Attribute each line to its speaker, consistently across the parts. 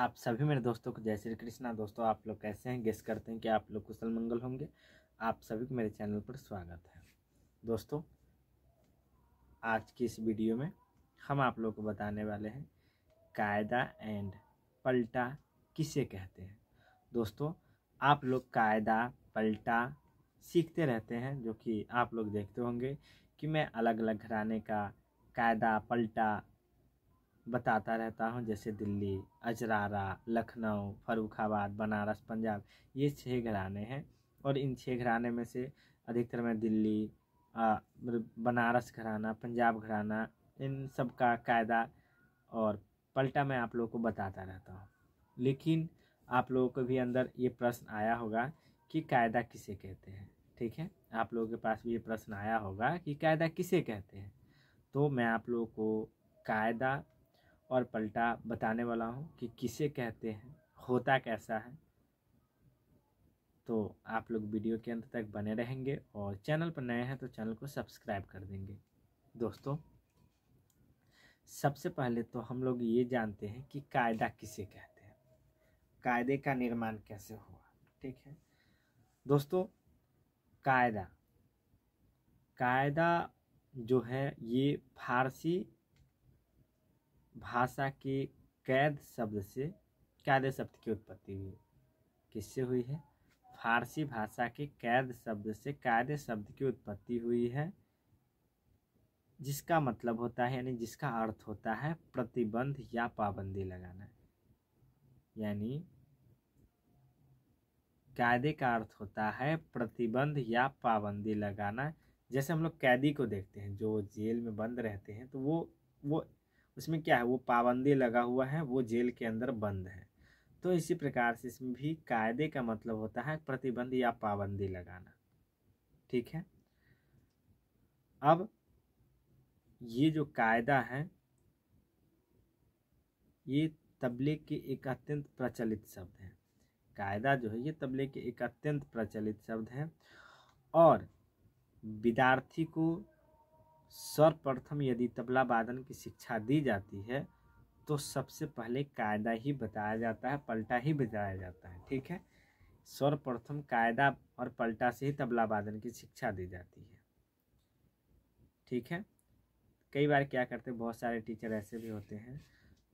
Speaker 1: आप सभी मेरे दोस्तों को जय श्री कृष्णा दोस्तों आप लोग कैसे हैं गेस करते हैं कि आप लोग कुशल मंगल होंगे आप सभी को मेरे चैनल पर स्वागत है दोस्तों आज की इस वीडियो में हम आप लोग को बताने वाले हैं कायदा एंड पलटा किसे कहते हैं दोस्तों आप लोग कायदा पलटा सीखते रहते हैं जो कि आप लोग देखते होंगे कि मैं अलग अलग घराने का कायदा पलटा बताता रहता हूँ जैसे दिल्ली अजरारा लखनऊ फरुखाबाद बनारस पंजाब ये छः घराने हैं और इन छः घराने में से अधिकतर मैं दिल्ली मतलब बनारस घराना पंजाब घराना इन सब का कायदा और पलटा मैं आप लोगों को बताता रहता हूँ लेकिन आप लोगों को भी अंदर ये प्रश्न आया होगा कि कायदा किसे कहते हैं ठीक है आप लोगों के पास भी ये प्रश्न आया होगा कि कायदा किसे कहते हैं तो मैं आप लोगों को कायदा और पलटा बताने वाला हूँ कि किसे कहते हैं होता कैसा है तो आप लोग वीडियो के अंत तक बने रहेंगे और चैनल पर नए हैं तो चैनल को सब्सक्राइब कर देंगे दोस्तों सबसे पहले तो हम लोग ये जानते हैं कि कायदा किसे कहते हैं कायदे का निर्माण कैसे हुआ ठीक है दोस्तों कायदा कायदा जो है ये फारसी भाषा की कैद शब्द से कैद शब्द की उत्पत्ति हुई किससे हुई है फारसी भाषा के कैद शब्द से कैद शब्द की उत्पत्ति हुई है जिसका मतलब होता है यानी जिसका अर्थ होता है प्रतिबंध या पाबंदी लगाना यानी कायदे का अर्थ होता है प्रतिबंध या पाबंदी लगाना जैसे हम लोग कैदी को देखते हैं जो जेल में बंद रहते हैं तो वो वो उसमें क्या है वो पाबंदी लगा हुआ है वो जेल के अंदर बंद है तो इसी प्रकार से इसमें भी कायदे का मतलब होता है प्रतिबंध या पाबंदी लगाना ठीक है अब ये जो कायदा है ये तबले के एक अत्यंत प्रचलित शब्द है कायदा जो है ये तबले के एक अत्यंत प्रचलित शब्द है और विद्यार्थी को सर्वप्रथम यदि तबला वादन की शिक्षा दी जाती है तो सबसे पहले कायदा ही बताया जाता है पलटा ही बजाया जाता है ठीक है सर्वप्रथम कायदा और पलटा से ही तबला वादन की शिक्षा दी जाती है ठीक है कई बार क्या करते हैं बहुत सारे टीचर ऐसे भी होते हैं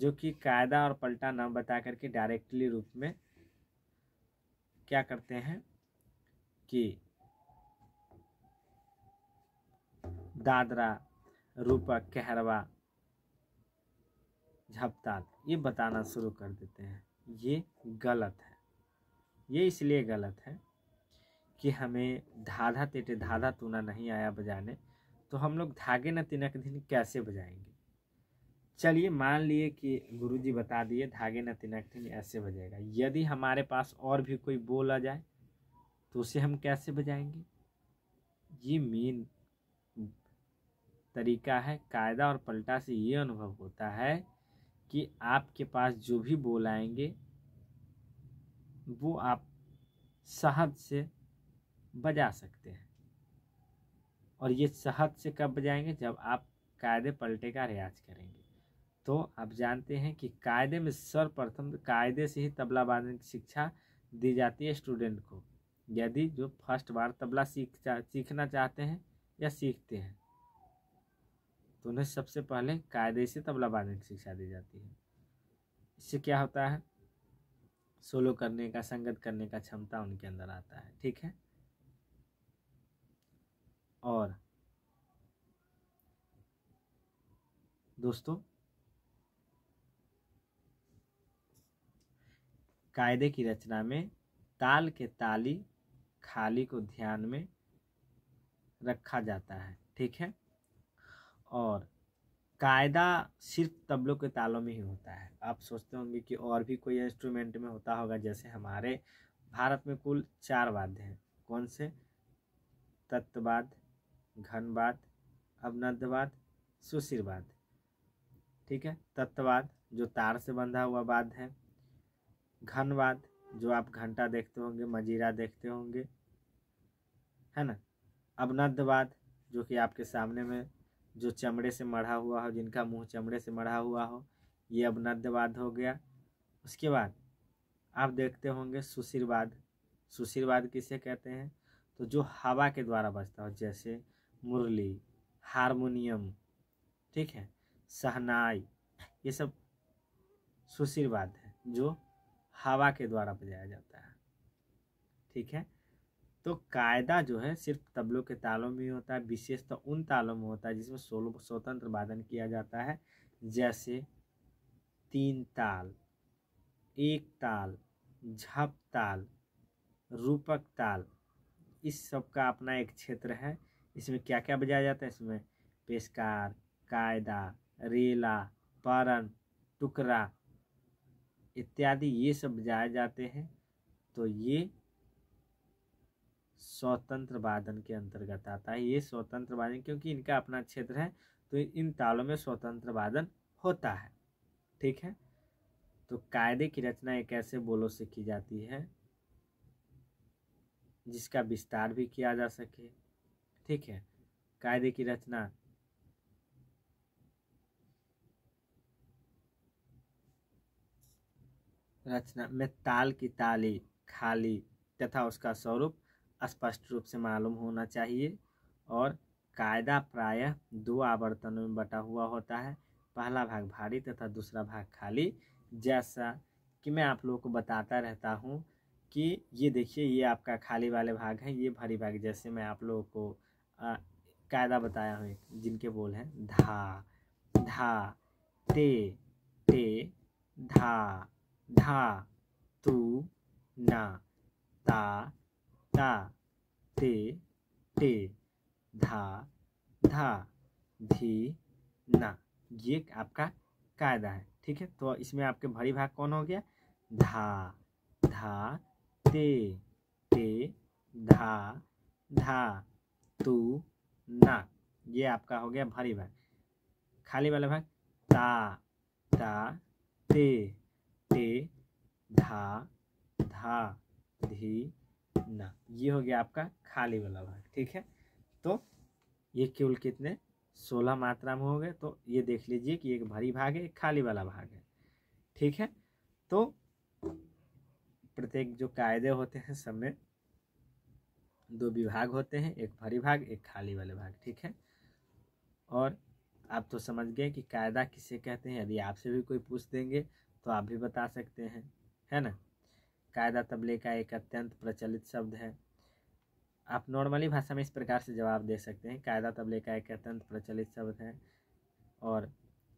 Speaker 1: जो कि कायदा और पलटा नाम बता करके डायरेक्टली रूप में क्या करते हैं कि दादरा रूपक कहरवा झपताल ये बताना शुरू कर देते हैं ये गलत है ये इसलिए गलत है कि हमें धाधा तेटे धाधा तूना नहीं आया बजाने तो हम लोग धागे न तिनक दिन कैसे बजाएंगे चलिए मान लिए कि गुरुजी बता दिए धागे न तिनक दिन ऐसे बजेगा यदि हमारे पास और भी कोई बोला जाए तो उसे हम कैसे बजाएंगे ये मेन तरीका है कायदा और पलटा से ये अनुभव होता है कि आपके पास जो भी बोल आएंगे वो आप सहद से बजा सकते हैं और ये सहद से कब बजाएंगे जब आप कायदे पलटे का रियाज करेंगे तो आप जानते हैं कि कायदे में सर्वप्रथम तो कायदे से ही तबला बाजने की शिक्षा दी जाती है स्टूडेंट को यदि जो फर्स्ट बार तबला सीख सीखना चाहते हैं या सीखते हैं तो उन्हें सबसे पहले कायदे से तबला बाजने की शिक्षा दी जाती है इससे क्या होता है सोलो करने का संगत करने का क्षमता उनके अंदर आता है ठीक है और दोस्तों कायदे की रचना में ताल के ताली खाली को ध्यान में रखा जाता है ठीक है और कायदा सिर्फ तबलों के तालों में ही होता है आप सोचते होंगे कि और भी कोई इंस्ट्रूमेंट में होता होगा जैसे हमारे भारत में कुल चार वाद्य हैं कौन से तत्ववाद घनवाद अवनद्धवाद सुशीरवाद ठीक है तत्ववाद जो तार से बंधा हुआ वाद्य है घनवाद जो आप घंटा देखते होंगे मजीरा देखते होंगे है ना अवनद्धवाद जो कि आपके सामने में जो चमड़े से मढ़ा हुआ हो जिनका मुंह चमड़े से मढ़ा हुआ हो ये अब नद्यवाद हो गया उसके बाद आप देखते होंगे सुशीरवाद सुशीरवाद किसे कहते हैं तो जो हवा के द्वारा बजता हो जैसे मुरली हारमोनियम ठीक है सहनाई ये सब सुशीरवाद है जो हवा के द्वारा बजाया जाता है ठीक है तो कायदा जो है सिर्फ तबलों के तालों में ही होता है विशेषतः तो उन तालों में होता है जिसमें सोलो स्वतंत्र वादन किया जाता है जैसे तीन ताल एक ताल झप ताल रूपक ताल इस सब का अपना एक क्षेत्र है इसमें क्या क्या बजाया जाता है इसमें पेशकार कायदा रेला परन टुकड़ा इत्यादि ये सब बजाए जाते हैं तो ये स्वतंत्र वादन के अंतर्गत आता है ये स्वतंत्र वादन क्योंकि इनका अपना क्षेत्र है तो इन तालों में स्वतंत्र वादन होता है ठीक है तो कायदे की रचना एक ऐसे बोलों से की जाती है जिसका विस्तार भी किया जा सके ठीक है कायदे की रचना रचना में ताल की ताली खाली तथा उसका स्वरूप स्पष्ट रूप से मालूम होना चाहिए और कायदा प्रायः दो आवर्तनों में बटा हुआ होता है पहला भाग भारी तथा दूसरा भाग खाली जैसा कि मैं आप लोगों को बताता रहता हूँ कि ये देखिए ये आपका खाली वाले भाग हैं ये भारी भाग जैसे मैं आप लोगों को कायदा बताया हूँ जिनके बोल हैं धा धा ते ते धा धा तू ना ता ता ते टे धा धा धी ना ये आपका कायदा है ठीक है तो इसमें आपके भरी भाग कौन हो गया धा धा ते ते धा धा तू ना ये आपका हो गया भरी भाग खाली वाला भाग ता ता ते ते धा धा धी ना ये हो गया आपका खाली वाला भाग ठीक है तो ये केवल कितने सोलह मात्रा में हो गए तो ये देख लीजिए कि एक भारी भाग है एक खाली वाला भाग है ठीक है तो प्रत्येक जो कायदे होते हैं सब में दो विभाग होते हैं एक भारी भाग एक खाली वाले भाग ठीक है और आप तो समझ गए कि कायदा किसे कहते हैं यदि आपसे भी कोई पूछ देंगे तो आप भी बता सकते हैं है ना कायदा तबले का एक अत्यंत प्रचलित शब्द है आप नॉर्मली भाषा में इस प्रकार से जवाब दे सकते हैं कायदा तबले का एक अत्यंत प्रचलित शब्द है और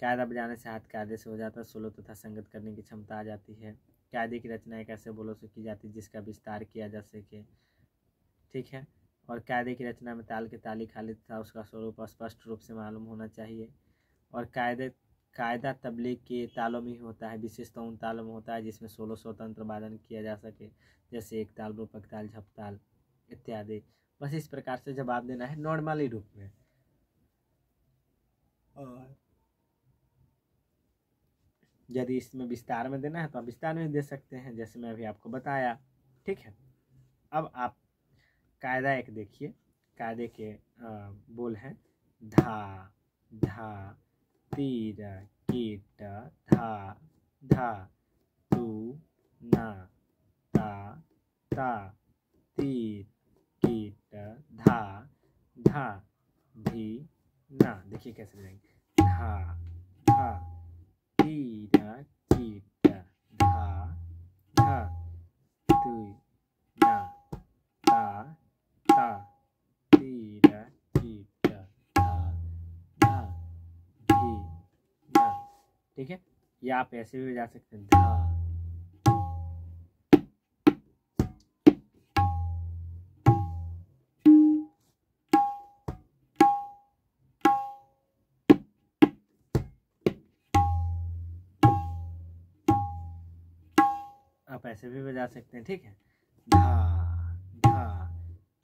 Speaker 1: कायदा बजाने से हाथ कायदे से हो जाता है सोलो तथा संगत करने की क्षमता आ जाती है कायदे की रचना एक ऐसे बोलो से की जाती है जिसका विस्तार किया जा सके ठीक है और कायदे की रचना में ताल के ताली खाली तथा उसका स्वरूप स्पष्ट रूप से मालूम होना चाहिए और कायदे कायदा तबलीग के तालों में ही होता है तो उन तालों में होता है जिसमें सोलो स्वतंत्र वादन किया जा सके जैसे एक ताल रूपक ताल झपताल इत्यादि बस इस प्रकार से जवाब देना है नॉर्मली रूप में और यदि इसमें विस्तार में देना है तो आप विस्तार में दे सकते हैं जैसे मैं अभी आपको बताया ठीक है अब आप कायदा एक देखिए कायदे के बोल हैं धा धा तीरा केटा था धा तू ना ता ता तीर केटा धा धा धी ना देखिए कैसे मिलेंगे धा धा तीरा केटा धा धा ठीक है या आप ऐसे भी बजा सकते हैं धा आप ऐसे भी बजा सकते हैं ठीक है धा धा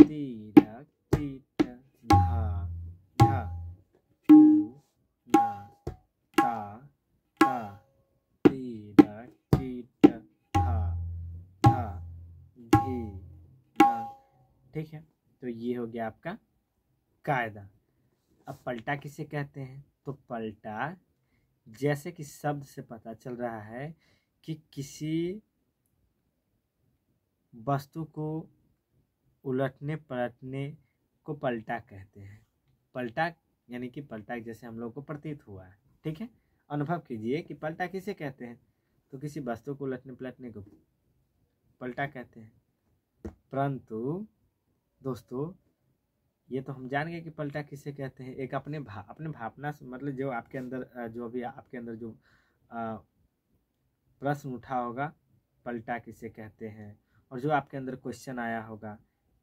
Speaker 1: ती धा ती धा ठीक है तो ये हो गया आपका कायदा अब पलटा किसे कहते हैं तो पलटा जैसे कि शब्द से पता चल रहा है कि किसी वस्तु को उलटने पलटने को पलटा कहते हैं पलटा यानी कि पलटा जैसे हम लोग को प्रतीत हुआ है ठीक है अनुभव कीजिए कि पलटा किसे कहते हैं तो किसी वस्तु को उलटने पलटने को पलटा कहते हैं परंतु दोस्तों ये तो हम जान गए कि पलटा किसे कहते हैं एक अपने भा अपने भावना से मतलब जो आपके अंदर जो भी आपके अंदर जो प्रश्न उठा होगा पलटा किसे कहते हैं और जो आपके अंदर क्वेश्चन आया होगा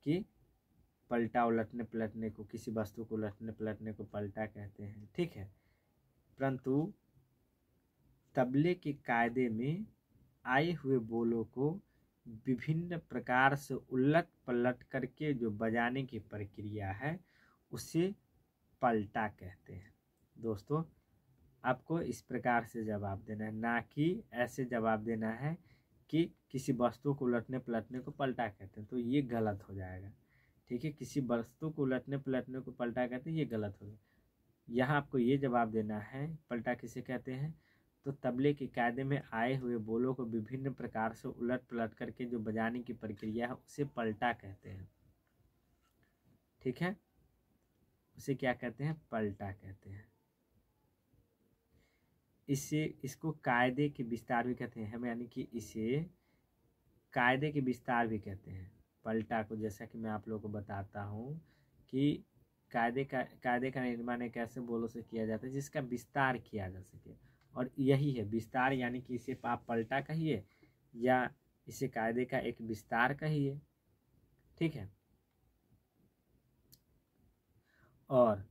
Speaker 1: कि पलटा उलटने पलटने को किसी वस्तु को उलटने पलटने को पलटा कहते हैं ठीक है परंतु तबले के कायदे में आए हुए बोलों को विभिन्न प्रकार से उलट पलट करके जो बजाने की प्रक्रिया है उसे पलटा कहते हैं दोस्तों आपको इस प्रकार से जवाब देना है ना कि ऐसे जवाब देना है कि किसी वस्तु को उलटने पलटने को पलटा कहते हैं तो ये गलत हो जाएगा ठीक है किसी वस्तु को उलटने पलटने को पलटा कहते हैं ये गलत हो जाएगा यहाँ आपको ये जवाब देना है पलटा किसे कहते हैं तो तबले के कायदे में आए हुए बोलों को विभिन्न प्रकार से उलट पलट करके जो बजाने की प्रक्रिया है उसे पलटा कहते हैं ठीक है उसे क्या कहते हैं पलटा कहते हैं इसे इसको कायदे के विस्तार भी कहते हैं यानी कि इसे कायदे के विस्तार भी कहते हैं पलटा को जैसा कि मैं आप लोगों को बताता हूँ कि कायदे का कायदे का निर्माण एक ऐसे बोलों से किया जाता है जिसका विस्तार किया जा सके और यही है विस्तार यानी कि इसे आप पलटा कहिए या इसे कायदे का एक विस्तार कहिए ठीक है और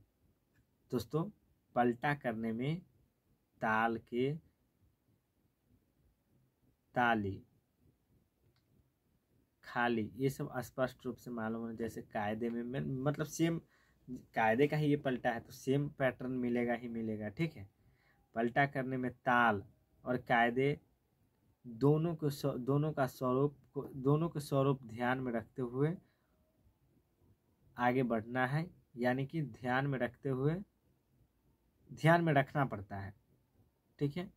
Speaker 1: दोस्तों पलटा करने में ताल के ताली खाली ये सब स्पष्ट रूप से मालूम है जैसे कायदे में मतलब सेम कायदे का ही ये पलटा है तो सेम पैटर्न मिलेगा ही मिलेगा ठीक है पलटा करने में ताल और कायदे दोनों को दोनों का स्वरूप को दोनों के स्वरूप ध्यान में रखते हुए आगे बढ़ना है यानी कि ध्यान में रखते हुए ध्यान में रखना पड़ता है ठीक है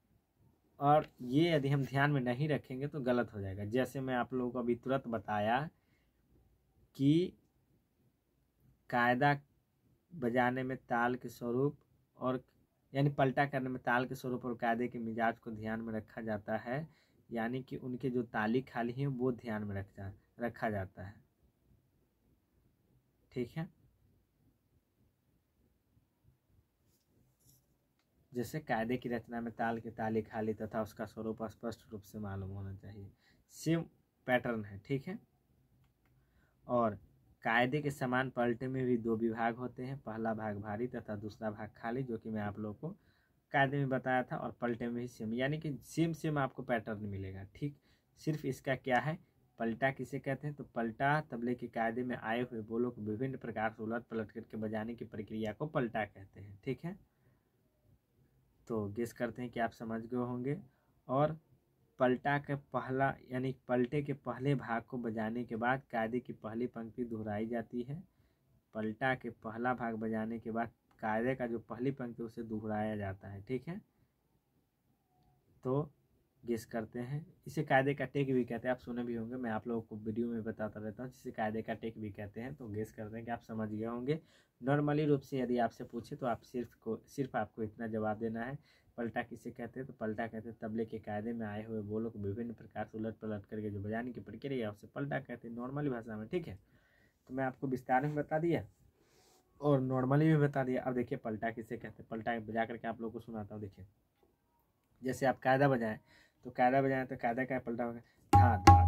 Speaker 1: और ये यदि हम ध्यान में नहीं रखेंगे तो गलत हो जाएगा जैसे मैं आप लोगों को अभी तुरंत बताया कि कायदा बजाने में ताल के स्वरूप और यानी पलटा करने में ताल के स्वरूप और कायदे के मिजाज को ध्यान में रखा जाता है यानी कि उनके जो ताली खाली हैं वो ध्यान में रख जा रखा जाता है ठीक है जैसे कायदे की रचना में ताल की ताली खाली तथा उसका स्वरूप स्पष्ट रूप से मालूम होना चाहिए सेम पैटर्न है ठीक है और कायदे के समान पलटे में भी दो विभाग होते हैं पहला भाग भारी तथा दूसरा भाग खाली जो कि मैं आप लोगों को कायदे में बताया था और पलटे में भी सेम यानी कि सेम सेम आपको पैटर्न मिलेगा ठीक सिर्फ इसका क्या है पलटा किसे कहते हैं तो पलटा तबले के कायदे में आए हुए बोलों को विभिन्न प्रकार से उलट पलट करके बजाने की प्रक्रिया को पलटा कहते हैं ठीक है तो गेस करते हैं कि आप समझ गए होंगे और पलटा के पहला यानी पलटे के पहले भाग को बजाने के बाद कायदे की पहली पंक्ति दोहराई जाती है पलटा के पहला भाग बजाने के बाद कायदे का जो पहली पंक्ति उसे दोहराया जाता है ठीक है तो गेस करते हैं इसे कायदे का टेक भी कहते हैं आप सुने भी होंगे मैं आप लोगों को वीडियो में बताता रहता हूँ जिसे कायदे का टेक भी कहते हैं तो गेस करते हैं कि आप समझ गए होंगे नॉर्मली रूप से यदि आपसे पूछे तो आप सिर्फ को सिर्फ आपको इतना जवाब देना है पलटा किसे कहते हैं तो पलटा कहते हैं तबले के कायदे में आए हुए वो को विभिन्न प्रकार से उलट पलट करके जो बजाने की प्रक्रिया है उसे पलटा कहते हैं नॉर्मली भाषा में ठीक है तो मैं आपको विस्तार में बता दिया और नॉर्मली भी बता दिया अब देखिए पलटा किसे कहते हैं पलटा बजा करके आप लोग को सुनाता हूँ देखिए जैसे आप कायदा बजाएं तो कायदा बजाएं तो कायदा का पलटा होगा धा धा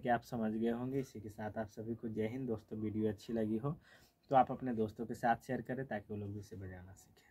Speaker 1: हैं कि आप समझ गए होंगे इसी के साथ आप सभी को जय हिंद दोस्तों वीडियो अच्छी लगी हो तो आप अपने दोस्तों के साथ शेयर करें ताकि वो लोग भी इसे बजाना सीखें